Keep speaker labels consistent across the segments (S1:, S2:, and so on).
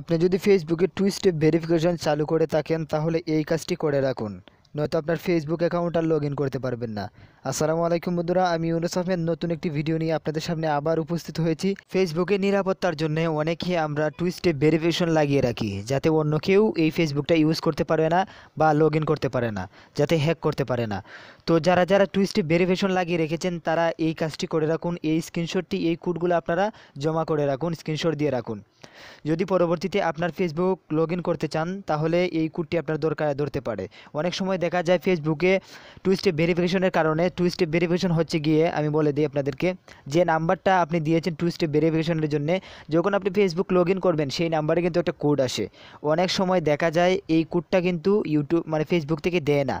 S1: আপনি যদি ফেসবুকে টু স্টেপ ভেরিফিকেশন চালু করে থাকেন তাহলে এই কাজটি করে রাখুন নয়তো আপনার ফেসবুক অ্যাকাউন্ট আর লগ করতে পারবেন না আসসালামু আলাইকুম বন্ধুরা আমি ইউনুস আহমেদ নতুন একটি ভিডিও নিয়ে আপনাদের সামনে আবার উপস্থিত হয়েছি ফেসবুকে নিরাপত্তার জন্য অনেকে আমরা টু স্টেপ ভেরিফিকেশন লাগিয়ে রাখি যাতে অন্য কেউ এই ফেসবুকটা ইউজ করতে পারে না বা লগ করতে পারে না যাতে হ্যাক করতে পারে না তো যারা যারা টু স্টেপ ভেরিফিকেশন লাগিয়ে রেখেছেন তারা এই কাজটি করে রাখুন এই স্ক্রিনশটটি এই কোডগুলো আপনারা জমা করে রাখুন স্ক্রিনশট দিয়ে রাখুন যদি পরবর্তীতে আপনার ফেসবুক লগ করতে চান তাহলে এই কোডটি আপনার দরকার ধরতে পারে অনেক সময় দেখা যায় ফেসবুকে টু স্টেপ ভেরিফিকেশনের কারণে টু স্টেপ ভেরিফিকেশন হচ্ছে গিয়ে আমি বলে দিই আপনাদেরকে যে নাম্বারটা আপনি দিয়েছেন টু স্টেপ ভেরিফিকেশনের জন্য যখন আপনি ফেসবুক লগ করবেন সেই নাম্বারে কিন্তু একটা কোড আসে অনেক সময় দেখা যায় এই কোডটা কিন্তু ইউটিউব মানে ফেসবুক থেকে দেয় না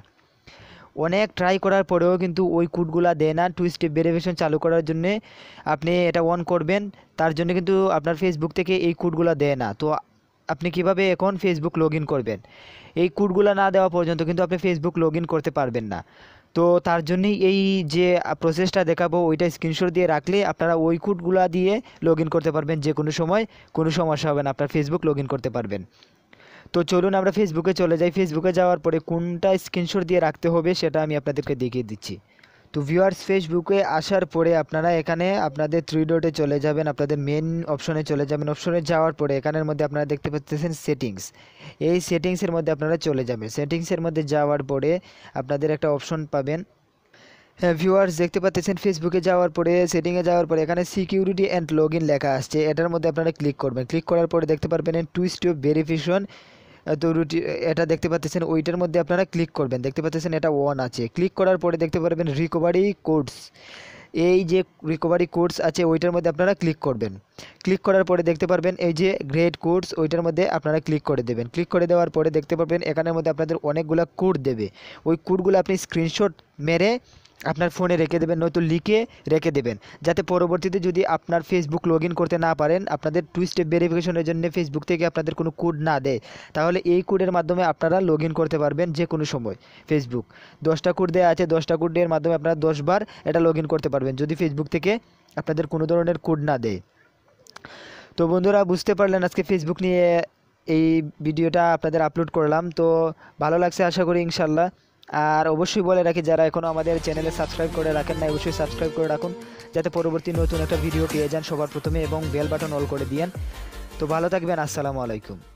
S1: অনেক ট্রাই করার পরেও কিন্তু ওই কোডগুলো দেয় না টু স্টেপ ভেরিফিকেশন চালু করার জন্য আপনি এটা অন করবেন তার জন্য কিন্তু আপনার ফেসবুক থেকে এই কোডগুলো দেয় না তো আপনি কিভাবে এখন ফেসবুক লগ করবেন এই কোডগুলো না দেওয়া পর্যন্ত কিন্তু আপনি ফেসবুক লগ করতে পারবেন না তো তার জন্যই এই যে প্রসেসটা দেখাবো ওইটা স্ক্রিনশট দিয়ে রাখলে আপনারা ওই কোডগুলো দিয়ে লগ করতে পারবেন যে কোনো সময় কোনো সমস্যা হবে না আপনার ফেসবুক লগ করতে পারবেন তো চলুন আমরা ফেসবুকে চলে যাই ফেসবুকে যাওয়ার পরে কোনটা স্ক্রিনশট দিয়ে রাখতে হবে সেটা আমি আপনাদেরকে দেখিয়ে দিচ্ছি তো ভিউয়ার্স ফেসবুকে আসার পরে আপনারা এখানে আপনাদের থ্রি ডোটে চলে যাবেন আপনাদের মেন অপশনে চলে যাবেন অপশনে যাওয়ার পরে এখানের মধ্যে আপনারা দেখতে পাচ্ছেন সেটিংস এই সেটিংসের মধ্যে আপনারা চলে যাবেন সেটিংসের মধ্যে যাওয়ার পরে আপনাদের একটা অপশন পাবেন হ্যাঁ ভিউয়ার্স দেখতে পাচ্ছেন ফেসবুকে যাওয়ার পরে সেটিংয়ে যাওয়ার পরে এখানে সিকিউরিটি অ্যান্ড লগ লেখা আসছে এটার মধ্যে আপনারা ক্লিক করবেন ক্লিক করার পরে দেখতে পারবেন টু স্টেপ ভেরিফিকেশন তো রুটি এটা দেখতে পাচ্ছেন ওইটার মধ্যে আপনারা ক্লিক করবেন দেখতে পাচ্ছেন এটা ওয়ান আছে ক্লিক করার পরে দেখতে পারবেন রিকভারি কোর্স এই যে রিকভারি কোর্স আছে ওইটার মধ্যে আপনারা ক্লিক করবেন ক্লিক করার পরে দেখতে পারবেন এই যে গ্রেট কোর্স ওইটার মধ্যে আপনারা ক্লিক করে দেবেন ক্লিক করে দেওয়ার পরে দেখতে পারবেন এখানের মধ্যে আপনাদের অনেকগুলো কোড দেবে ওই কোডগুলো আপনি স্ক্রিনশট মেরে আপনার ফোনে রেখে দেবেন নয়তো লিখে রেখে দেবেন যাতে পরবর্তীতে যদি আপনার ফেসবুক লগ করতে না পারেন আপনাদের টু স্টেপ ভেরিফিকেশনের জন্য ফেসবুক থেকে আপনাদের কোনো কোড না দেয় তাহলে এই কোডের মাধ্যমে আপনারা লগ করতে পারবেন যে কোনো সময় ফেসবুক দশটা কোড দেওয়া আছে দশটা কোডের মাধ্যমে আপনারা দশবার এটা লগ করতে পারবেন যদি ফেসবুক থেকে আপনাদের কোনো ধরনের কোড না দেয় তো বন্ধুরা বুঝতে পারলেন আজকে ফেসবুক নিয়ে এই ভিডিওটা আপনাদের আপলোড করলাম তো ভালো লাগছে আশা করি ইনশাল্লাহ আর অবশ্যই বলে রাখি যারা এখনও আমাদের চ্যানেলে সাবস্ক্রাইব করে রাখেন না অবশ্যই সাবস্ক্রাইব করে রাখুন যাতে পরবর্তী নতুন একটা ভিডিও পেয়ে যান সবার প্রথমে এবং বেল বাটন অল করে দিয়েন তো ভালো থাকবেন আসসালামু আলাইকুম